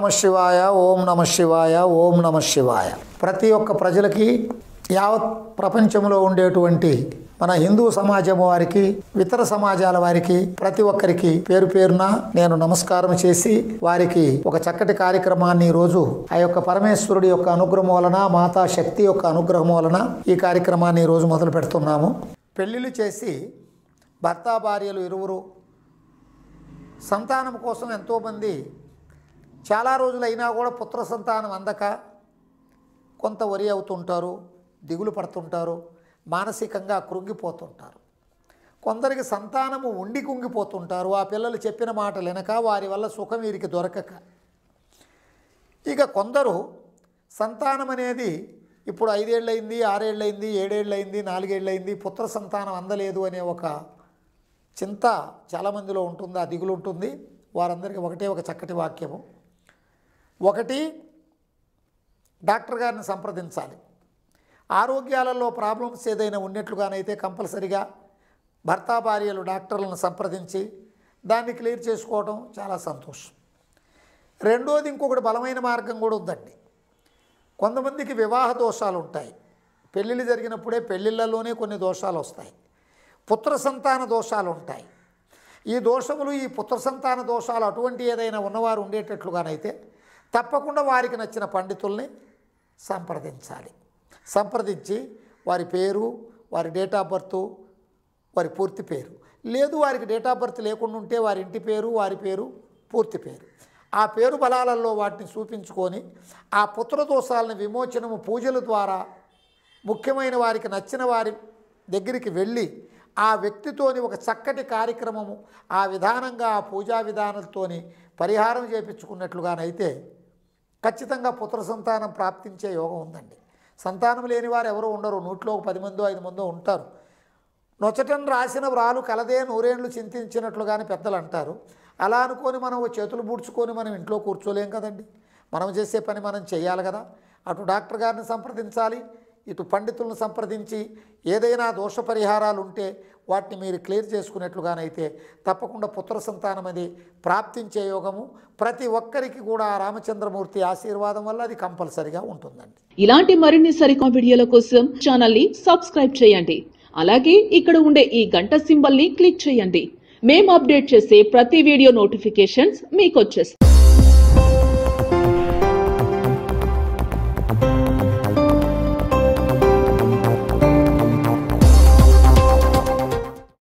నమ శివాయ ఓం నమ శివాయ ఓం నమ శివాయ ప్రతి ఒక్క ప్రజలకి యావత్ ప్రపంచంలో ఉండేటువంటి మన హిందూ సమాజం వారికి ఇతర సమాజాల వారికి ప్రతి ఒక్కరికి పేరు పేరున నేను నమస్కారం చేసి వారికి ఒక చక్కటి కార్యక్రమాన్ని ఈరోజు ఆ యొక్క పరమేశ్వరుడి యొక్క అనుగ్రహం వలన మాతా శక్తి యొక్క అనుగ్రహం వలన ఈ కార్యక్రమాన్ని ఈరోజు మొదలు పెడుతున్నాము పెళ్ళిళ్ళు చేసి భర్త భార్యలు ఇరువురు సంతానం కోసం ఎంతోమంది చాలా రోజులైనా కూడా పుత్ర సంతానం అందక కొంత వరి అవుతుంటారు దిగులు పడుతుంటారు మానసికంగా కృంగిపోతుంటారు కొందరికి సంతానము ఉండి కుంగిపోతుంటారు ఆ పిల్లలు చెప్పిన మాటలు వినక వారి వల్ల సుఖం వీరికి దొరకక ఇక కొందరు సంతానం అనేది ఇప్పుడు ఐదేళ్ళయింది ఆరేళ్ళయింది ఏడేళ్ళయింది నాలుగేళ్ళయింది పుత్ర సంతానం అందలేదు అనే ఒక చింత చాలామందిలో ఉంటుంది ఆ దిగులు ఉంటుంది వారందరికీ ఒకటే ఒక చక్కటి వాక్యము ఒకటి డాక్టర్ గారిని సంప్రదించాలి ఆరోగ్యాలలో ప్రాబ్లమ్స్ ఏదైనా ఉన్నట్లుగానైతే కంపల్సరిగా భర్త భార్యలు డాక్టర్లను సంప్రదించి దాన్ని క్లియర్ చేసుకోవడం చాలా సంతోషం రెండోది ఇంకొకటి బలమైన మార్గం కూడా ఉందండి కొంతమందికి వివాహ దోషాలు ఉంటాయి పెళ్ళిళ్ళు జరిగినప్పుడే పెళ్ళిళ్ళలోనే కొన్ని దోషాలు వస్తాయి పుత్ర సంతాన దోషాలు ఉంటాయి ఈ దోషములు ఈ పుత్ర సంతాన దోషాలు అటువంటి ఏదైనా ఉన్నవారు ఉండేటట్లుగానైతే తప్పకుండా వారికి నచ్చిన పండితుల్ని సంప్రదించాలి సంప్రదించి వారి పేరు వారి డేట్ ఆఫ్ బర్త్ వారి పూర్తి పేరు లేదు వారికి డేట్ ఆఫ్ బర్త్ లేకుండా ఉంటే వారి ఇంటి పేరు వారి పేరు పూర్తి పేరు ఆ పేరు బలాలలో వాటిని చూపించుకొని ఆ పుత్రదోషాలని విమోచనము పూజల ద్వారా ముఖ్యమైన వారికి నచ్చిన వారి దగ్గరికి వెళ్ళి ఆ వ్యక్తితోని ఒక చక్కటి కార్యక్రమము ఆ విధానంగా ఆ పూజా విధానంతోని పరిహారం చేయించుకున్నట్లుగానైతే ఖచ్చితంగా పుత్ర సంతానం ప్రాప్తించే యోగం ఉందండి సంతానం లేని వారు ఎవరు ఉండరు నూట్లో ఒక పది మందో ఐదు మందో ఉంటారు నొచ్చటం రాసిన వ్రాలు కలదే నూరేండ్లు చింతించినట్లుగానే పెద్దలు అంటారు అలా అనుకొని మనం చేతులు పూడ్చుకొని మనం ఇంట్లో కూర్చోలేం కదండి మనం చేసే పని మనం చేయాలి కదా అటు డాక్టర్ గారిని సంప్రదించాలి ఇటు పండితులను సంప్రదించి ఏదైనా దోష పరిహారాలు ఉంటే వాటిని మీరు క్లియర్ చేసుకునేట్లుగానైతే తప్పకుండా పుత్ర సంతానం అది ప్రాప్తించే యోగము ప్రతి ఒక్కరికి కూడా రామచంద్రమూర్తి ఆశీర్వాదం వల్ల అది కంపల్సరిగా ఉంటుందండి ఇలాంటి మరిన్ని సరికొత్త వీడియోల కోసం ఛానల్ ని సబ్స్క్రైబ్ చేయండి అలాగే ఇక్కడ ఉండే ఈ గంట సింబల్ ని క్లిక్ చేయండి మేము అప్డేట్ చేసే ప్రతి వీడియో నోటిఫికేషన్స్ మీకు వచ్చేస్తాయి